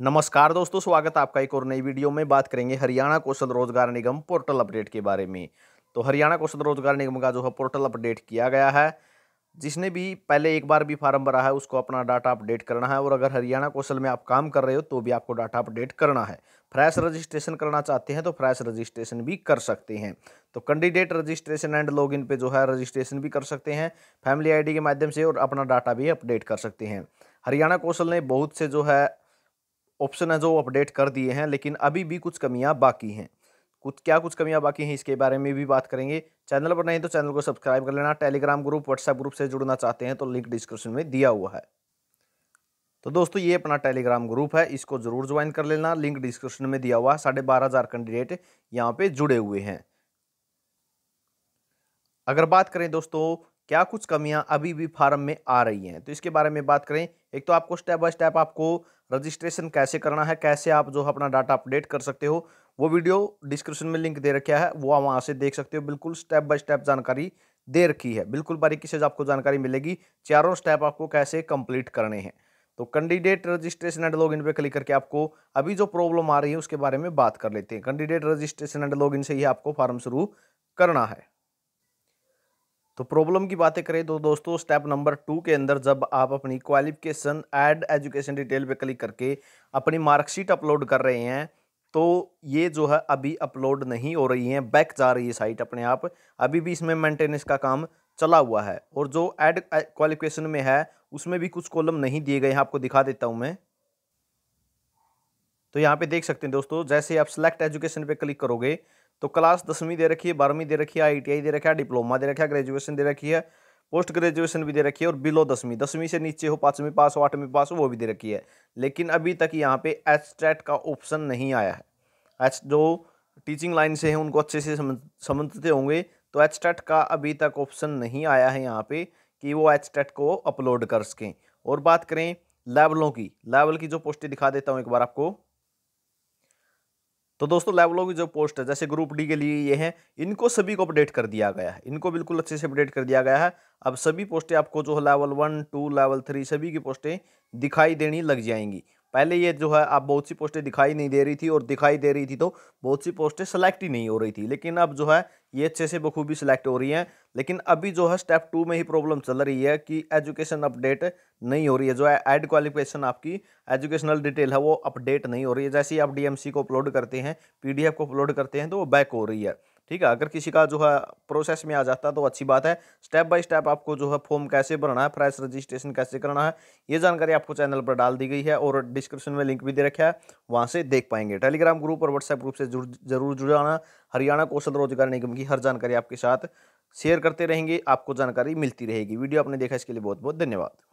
नमस्कार दोस्तों स्वागत है आपका एक और नई वीडियो में बात करेंगे हरियाणा कौशल रोजगार निगम पोर्टल अपडेट के बारे में तो हरियाणा कौशल रोजगार निगम का जो है पोर्टल अपडेट किया गया है जिसने भी पहले एक बार भी फार्म भरा है उसको अपना डाटा अपडेट करना है और अगर हरियाणा कौशल में आप काम कर रहे हो तो भी आपको डाटा अपडेट करना है फ्रेश रजिस्ट्रेशन करना चाहते हैं तो फ्रेश रजिस्ट्रेशन भी कर सकते हैं तो कैंडिडेट रजिस्ट्रेशन एंड लॉगिन पे जो है रजिस्ट्रेशन भी कर सकते हैं फैमिली आईडी के माध्यम से और अपना डाटा भी अपडेट कर सकते हैं हरियाणा कौशल ने बहुत से जो है ऑप्शन है जो अपडेट कर दिए हैं लेकिन अभी भी कुछ कमियां बाकी हैं कुछ क्या कुछ कमियां बाकी हैं इसके बारे में भी बात करेंगे चैनल पर नहीं तो चैनल को सब्सक्राइब कर लेना टेलीग्राम ग्रुप व्हाट्सएप ग्रुप से जुड़ना चाहते हैं तो लिंक डिस्क्रिप्शन में दिया हुआ है तो दोस्तों ये अपना टेलीग्राम ग्रुप है इसको ज़रूर ज्वाइन कर लेना लिंक डिस्क्रिप्शन में दिया हुआ है साढ़े बारह हज़ार कैंडिडेट यहाँ पे जुड़े हुए हैं अगर बात करें दोस्तों क्या कुछ कमियां अभी भी फार्म में आ रही हैं तो इसके बारे में बात करें एक तो आपको स्टेप बाय स्टेप आपको रजिस्ट्रेशन कैसे करना है कैसे आप जो अपना डाटा अपडेट कर सकते हो वो वीडियो डिस्क्रिप्शन में लिंक दे रखा है वो आप वहाँ से देख सकते हो बिल्कुल स्टेप बाय स्टेप जानकारी दे रखी है बिल्कुल बारीकी से आपको जानकारी मिलेगी चारों स्टेप आपको कैसे कंप्लीट करने हैं तो कैंडिडेट रजिस्ट्रेशन एंड लॉगिन पे क्लिक करके आपको अभी जो प्रॉब्लम आ रही है उसके बारे में बात कर लेते हैं कैंडिडेट रजिस्ट्रेशन एंड लॉगिन से ही आपको फॉर्म शुरू करना है तो प्रॉब्लम की बातें करें तो दोस्तों स्टेप नंबर टू के अंदर जब आप अपनी क्वालिफिकेशन एड एजुकेशन डिटेल पे क्लिक करके अपनी मार्कशीट अपलोड कर रहे हैं तो ये जो है अभी अपलोड नहीं हो रही है बैक जा रही है साइट अपने आप अभी भी इसमें मेंटेनेंस का काम चला हुआ है और जो एड क्वालिफिकेशन में है उसमें भी कुछ कॉलम नहीं दिए गए हैं आपको दिखा देता हूँ मैं तो यहाँ पे देख सकते हैं दोस्तों जैसे आप सेलेक्ट एजुकेशन पे क्लिक करोगे तो क्लास दसवीं दे रखी है बारहवीं दे रखी है आई दे रखा है डिप्लोमा दे रखा है ग्रेजुएशन दे रखी है पोस्ट ग्रेजुएशन भी दे रखी है और बिलो दसवीं दसवीं से नीचे हो पाँचवीं पास हो आठवीं पास हो वो भी दे रखी है लेकिन अभी तक यहाँ पे एच टैट का ऑप्शन नहीं आया है एच जो टीचिंग लाइन से हैं उनको अच्छे से समझते होंगे तो एच टैट का अभी तक ऑप्शन नहीं आया है यहाँ पे कि वो एच टैट को अपलोड कर सकें और बात करें लेवलों की लेवल की जो पोस्टें दिखा देता हूँ एक बार आपको तो दोस्तों लेवलों की जो पोस्ट है जैसे ग्रुप डी के लिए ये हैं इनको सभी को अपडेट कर दिया गया है इनको बिल्कुल अच्छे से अपडेट कर दिया गया है अब सभी पोस्टें आपको जो है level one two level three सभी की पोस्टें दिखाई देनी लग जाएंगी पहले ये जो है आप बहुत सी पोस्टें दिखाई नहीं दे रही थी और दिखाई दे रही थी तो बहुत सी पोस्टें सेलेक्ट ही नहीं हो रही थी लेकिन अब जो है ये अच्छे से बखूबी सेलेक्ट हो रही हैं लेकिन अभी जो है स्टेप टू में ही प्रॉब्लम चल रही है कि एजुकेशन अपडेट नहीं हो रही है जो है एड क्वालिफिकेशन आपकी एजुकेशनल डिटेल है वो अपडेट नहीं हो रही है जैसे ही आप डीएमसी को अपलोड करते हैं पी को अपलोड करते हैं तो वो बैक हो रही है ठीक है अगर किसी का जो है प्रोसेस में आ जाता है तो अच्छी बात है स्टेप बाय स्टेप आपको जो है फॉर्म कैसे भरना है फ्रेश रजिस्ट्रेशन कैसे करना है ये जानकारी आपको चैनल पर डाल दी गई है और डिस्क्रिप्शन में लिंक भी दे रखा है वहाँ से देख पाएंगे टेलीग्राम ग्रुप और व्हाट्सएप ग्रुप से जरूर जुड़ जाना हरियाणा कौशल रोजगार निगम की हर जानकारी आपके साथ शेयर करते रहेंगे आपको जानकारी मिलती रहेगी वीडियो आपने देखा इसके लिए बहुत बहुत धन्यवाद